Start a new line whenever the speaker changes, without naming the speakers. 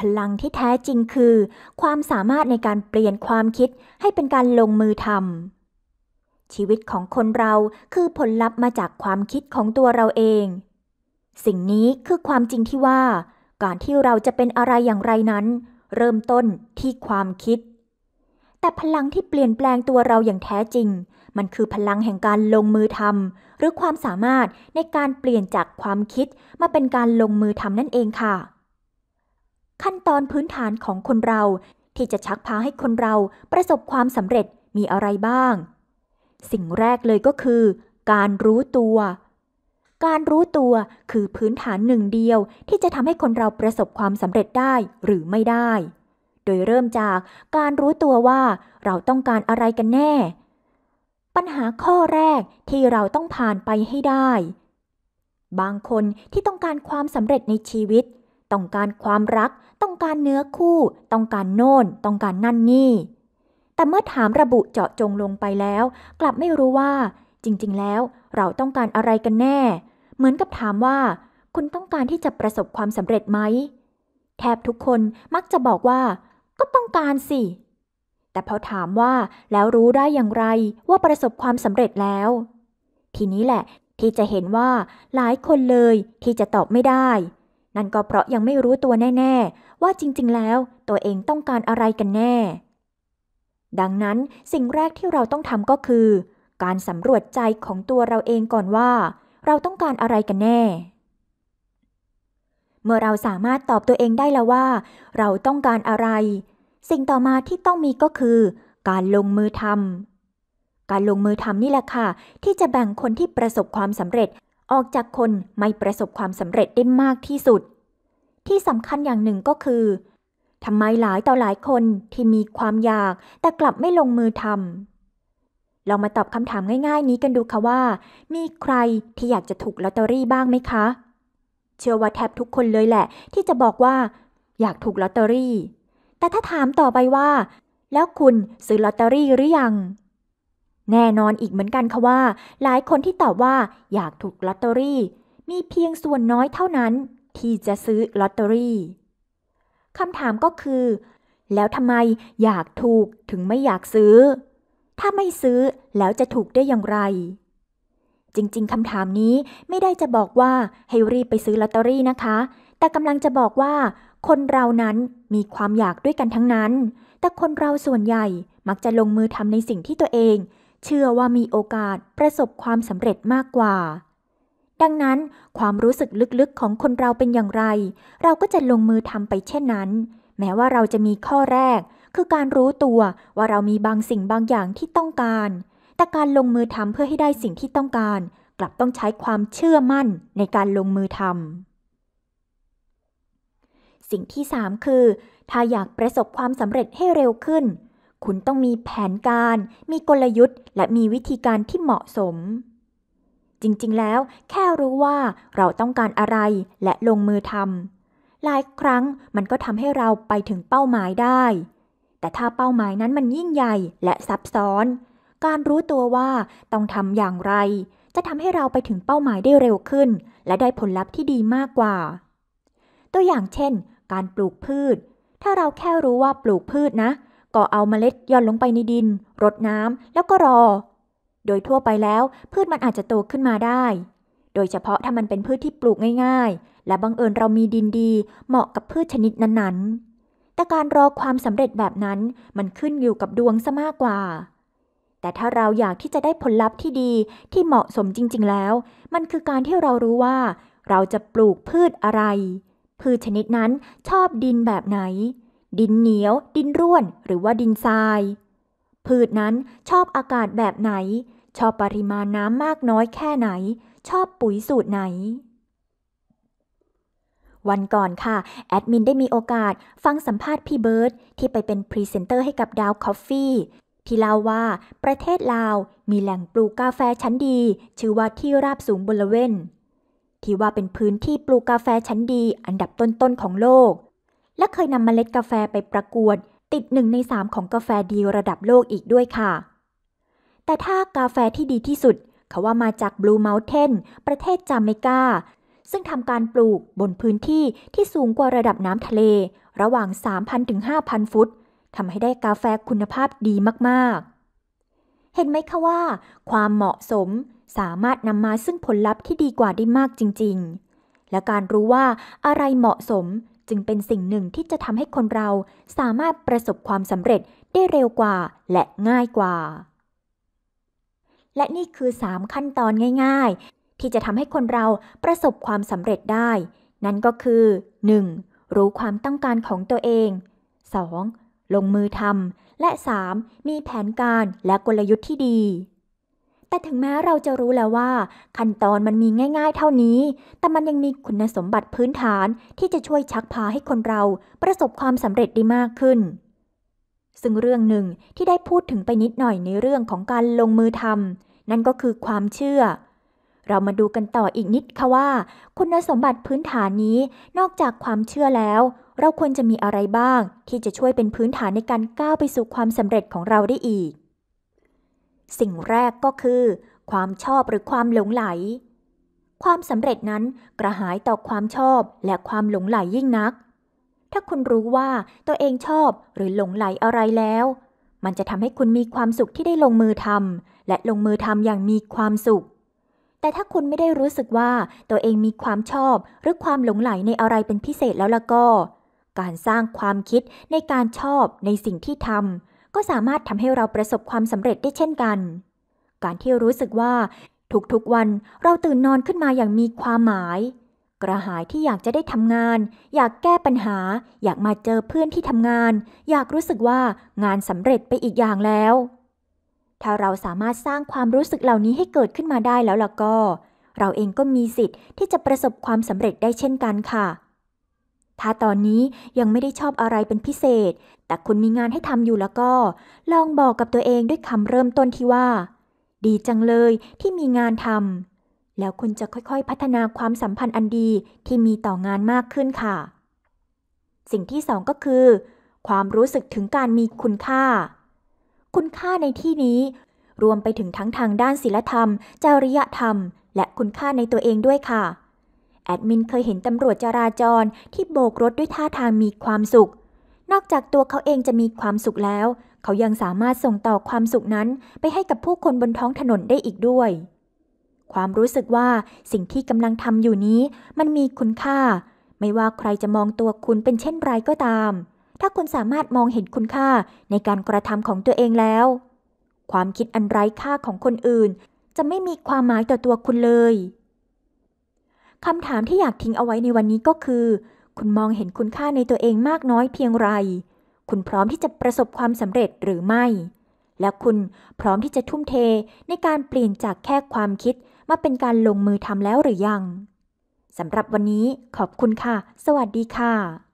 พลังที่แท้จริงคือ ความสามารถในการเปลี่ยนความคิดให้เป็นการลงมือทำชีวิตของคนเราคือผลลัพธ์มาจากความคิดของตัวเราเอง สิ่งนี้คือความจริงที่ว่า การที่เราจะเป็นอะไรอย่างไรนั้น เริ่มต้นที่ความคิด แต่พลังที่เปลี่ยนแปลงตัวเราอย่างแท้จริง มันคือพลังแห่งการลงมือทำหรือความสามารถในการเปลี่ยนจากความคิดมาเป็นการลงมือทำนั่นเองค่ะขั้นตอนพื้นฐานของคนเราที่จะชักพาให้คนเราประสบความสำเร็จมีอะไรบ้าง สิ่งแรกเลยก็คือ การรู้ตัว การรู้ตัวคือพื้นฐานหนึ่งเดียวที่จะทำให้คนเราประสบความสำเร็จได้หรือไม่ได้ โดยเริ่มจากการรู้ตัวว่าเราต้องการอะไรกันแน่ ปัญหาข้อแรกที่เราต้องผ่านไปให้ได้ บางคนที่ต้องการความสำเร็จในชีวิตต้องการความรัก ต้องการเนื้อคู่ ต้องการโน่น ต้องการนั่นนี่ แต่เมื่อถามระบุเจาะจงลงไปแล้ว กลับไม่รู้ว่า จริงๆแล้วเราต้องการอะไรกันแน่ เหมือนกับถามว่า คุณต้องการที่จะประสบความสำเร็จไหม แทบทุกคนมักจะบอกว่า ก็ต้องการสิ แต่พอถามว่า แล้วรู้ได้อย่างไรว่าประสบความสำเร็จแล้ว ทีนี้แหละ ที่จะเห็นว่า หลายคนเลยที่จะตอบไม่ได้นั่นก็เพราะยังไม่รู้ตัวแน่ ๆ ว่าจริง ๆ แล้ว ตัวเองต้องการอะไรกันแน่ ดังนั้นสิ่งแรกที่เราต้องทำก็คือ การสำรวจใจของตัวเราเองก่อนว่า เราต้องการอะไรกันแน่ เมื่อเราสามารถตอบตัวเองได้แล้วว่า เราต้องการอะไร สิ่งต่อมาที่ต้องมีก็คือ การลงมือทำการลงมือทำนี่แหละค่ะ ที่จะแบ่งคนที่ประสบความสำเร็จออกจากคนไม่ประสบความสำเร็จได้มากที่สุด ที่สำคัญอย่างหนึ่งก็คือทำไมหลายต่อหลายคนที่มีความอยากแต่กลับไม่ลงมือทำลองมาตอบคำถามง่าย ๆ นี้กันดูค่ะว่า มีใครที่อยากจะถูกลอตเตอรี่บ้างไหมคะ เชื่อว่าแทบทุกคนเลยแหละ ที่จะบอกว่า อยากถูกลอตเตอรี่ แต่ถ้าถามต่อไปว่า แล้วคุณซื้อลอตเตอรี่หรือยังแน่นอนอีกเหมือนกันค่ะว่า หลายคนที่ตอบว่าอยากถูกลอตเตอรี่มีเพียงส่วนน้อยเท่านั้น ที่จะซื้อลอตเตอรี่คำถามก็คือ แล้วทำไมอยากถูกถึงไม่อยากซื้อ ถ้าไม่ซื้อแล้วจะถูกได้อย่างไร จริงๆคำถามนี้ไม่ได้จะบอกว่าให้รีบไปซื้อลอตเตอรี่นะคะ แต่กำลังจะบอกว่า คนเรานั้นมีความอยากด้วยกันทั้งนั้น แต่คนเราส่วนใหญ่มักจะลงมือทำในสิ่งที่ตัวเองเชื่อว่ามีโอกาสประสบความสำเร็จมากกว่า ดังนั้น ความรู้สึกลึกๆของคนเราเป็นอย่างไร เราก็จะลงมือทำไปเช่นนั้น แม้ว่าเราจะมีข้อแรก คือการรู้ตัวว่าเรามีบางสิ่งบางอย่างที่ต้องการ แต่การลงมือทำเพื่อให้ได้สิ่งที่ต้องการ กลับต้องใช้ความเชื่อมั่นในการลงมือทำสิ่งที่ 3 คือ ถ้าอยากประสบความสำเร็จให้เร็วขึ้นคุณต้องมีแผนการ มีกลยุทธ์ และมีวิธีการที่เหมาะสม จริงๆแล้วแค่รู้ว่าเราต้องการอะไรและลงมือทำหลายครั้งมันก็ทำให้เราไปถึงเป้าหมายได้ แต่ถ้าเป้าหมายนั้นมันยิ่งใหญ่และซับซ้อน การรู้ตัวว่าต้องทำอย่างไรจะทำให้เราไปถึงเป้าหมายได้เร็วขึ้น และได้ผลลัพธ์ที่ดีมากกว่า ตัวอย่างเช่นการปลูกพืช ถ้าเราแค่รู้ว่าปลูกพืชนะเก็เอาเมล็ดย่อนลงไปในดิน รดน้ำแล้วก็รอ โดยทั่วไปแล้วพืชมันอาจจะโตขึ้นมาได้ โดยเฉพาะถ้ามันเป็นพืชที่ปลูกง่ายๆ และบังเอิญเรามีดินดีเหมาะกับพืชชนิดนั้นๆ แต่การรอความสำเร็จแบบนั้นมันขึ้นอยู่กับดวงซะมากกว่า แต่ถ้าเราอยากที่จะได้ผลลัพธ์ที่ดีที่เหมาะสมจริงๆแล้ว มันคือการที่เรารู้ว่า เราจะปลูกพืชอะไร พืชชนิดนั้นชอบดินแบบไหนดินเหนียว ดินร่วน หรือว่าดินทราย พืชนั้นชอบอากาศแบบไหน ชอบปริมาณน้ำมากน้อยแค่ไหน ชอบปุ๋ยสูตรไหน วันก่อนค่ะ แอดมินได้มีโอกาส ฟังสัมภาษณ์พี่เบิร์ดที่ไปเป็นพรีเซนเตอร์ให้กับดาวคอฟฟี่ ที่เล่าว่า ประเทศลาวมีแหล่งปลูกกาแฟชั้นดี ชื่อว่าที่ราบสูงบนละเวนที่ว่าเป็นพื้นที่ปลูกกาแฟชั้นดีอันดับต้นๆของโลกและเคยนำเมล็ดกาแฟไปประกวด ติดหนึ่งในสามของกาแฟดีระดับโลกอีกด้วยค่ะ แต่ถ้ากาแฟที่ดีที่สุด เขาว่ามาจากบลูเมลเทนประเทศจาเมกา ซึ่งทำการปลูกบนพื้นที่ที่สูงกว่าระดับน้ำทะเลระหว่าง 3,000 ถึง 5,000 ฟุตทำให้ได้กาแฟคุณภาพดีมากๆ เห็นไหมคะว่าความเหมาะสมสามารถนำมาซึ่งผลลัพธ์ที่ดีกว่าได้มากจริง ๆ และการรู้ว่าอะไรเหมาะสมจึงเป็นสิ่งหนึ่งที่จะทำให้คนเราสามารถประสบความสำเร็จได้เร็วกว่า และง่ายกว่า และนี่คือ 3 ขั้นตอนง่าย ๆ ที่จะทำให้คนเราประสบความสำเร็จได้ นั่นก็คือ 1. รู้ความต้องการของตัวเอง 2. ลงมือทำและ 3. มีแผนการและกลยุทธ์ที่ดีแต่ถึงแม้เราจะรู้แล้วว่า ขั้นตอนมันมีง่ายๆ เท่านี้ แต่มันยังมีคุณสมบัติพื้นฐานที่จะช่วยชักพาให้คนเราประสบความสำเร็จได้มากขึ้น ซึ่งเรื่องหนึ่งที่ได้พูดถึงไปนิดหน่อยในเรื่องของการลงมือทำนั่นก็คือความเชื่อ เรามาดูกันต่ออีกนิด ค่ะว่า คุณสมบัติพื้นฐานนี้นอกจากความเชื่อแล้ว เราควรจะมีอะไรบ้าง ที่จะช่วยเป็นพื้นฐานในการก้าวไปสู่ความสำเร็จของเราได้อีกสิ่งแรกก็คือ ความชอบหรือความหลงไหล ความสำเร็จนั้นกระหายต่อความชอบและความหลงไหลยิ่งนัก ถ้าคุณรู้ว่าตัวเองชอบหรือหลงไหลอะไรแล้ว มันจะทำให้คุณมีความสุขที่ได้ลงมือทำและลงมือทำอย่างมีความสุข แต่ถ้าคุณไม่ได้รู้สึกว่าตัวเองมีความชอบหรือความหลงไหลในอะไรเป็นพิเศษแล้วล่ะก็ การสร้างความคิดในการชอบในสิ่งที่ทำก็สามารถทำให้เราประสบความสำเร็จได้เช่นกัน การที่รู้สึกว่า ทุก ๆวันเราตื่นนอนขึ้นมาอย่างมีความหมาย กระหายที่อยากจะได้ทำงาน อยากแก้ปัญหา อยากมาเจอเพื่อนที่ทำงาน อยากรู้สึกว่างานสำเร็จไปอีกอย่างแล้ว ถ้าเราสามารถสร้างความรู้สึกเหล่านี้ให้เกิดขึ้นมาได้แล้วล่ะก็ เราเองก็มีสิทธิ์ที่จะประสบความสำเร็จได้เช่นกันค่ะถ้าตอนนี้ยังไม่ได้ชอบอะไรเป็นพิเศษ แต่คุณมีงานให้ทำอยู่แล้วก็ ลองบอกกับตัวเองด้วยคำเริ่มต้นที่ว่า ดีจังเลยที่มีงานทำแล้วคุณจะค่อยๆพัฒนาความสัมพันธ์อันดีที่มีต่องานมากขึ้นค่ะ สิ่งที่สองก็คือ ความรู้สึกถึงการมีคุณค่า คุณค่าในที่นี้ รวมไปถึงทั้งทางด้านศีลธรรมจริยธรรม และคุณค่าในตัวเองด้วยค่ะเแอดมินเคยเห็นตำรวจจราจรที่โบกรถด้วยท่าทางมีความสุข นอกจากตัวเขาเองจะมีความสุขแล้ว เขายังสามารถส่งต่อความสุขนั้นไปให้กับผู้คนบนท้องถนนได้อีกด้วย ความรู้สึกว่าสิ่งที่กำลังทำอยู่นี้ มันมีคุณค่า ไม่ว่าใครจะมองตัวคุณเป็นเช่นไรก็ตาม ถ้าคุณสามารถมองเห็นคุณค่าในการกระทำของตัวเองแล้ว ความคิดอันไร้ค่าของคนอื่น จะไม่มีความหมายต่อตัวคุณเลยคำถามที่อยากทิ้งเอาไว้ในวันนี้ก็คือ คุณมองเห็นคุณค่าในตัวเองมากน้อยเพียงไร คุณพร้อมที่จะประสบความสำเร็จหรือไม่ และคุณพร้อมที่จะทุ่มเทในการเปลี่ยนจากแค่ความคิดมาเป็นการลงมือทำแล้วหรือยัง สำหรับวันนี้ขอบคุณค่ะ สวัสดีค่ะ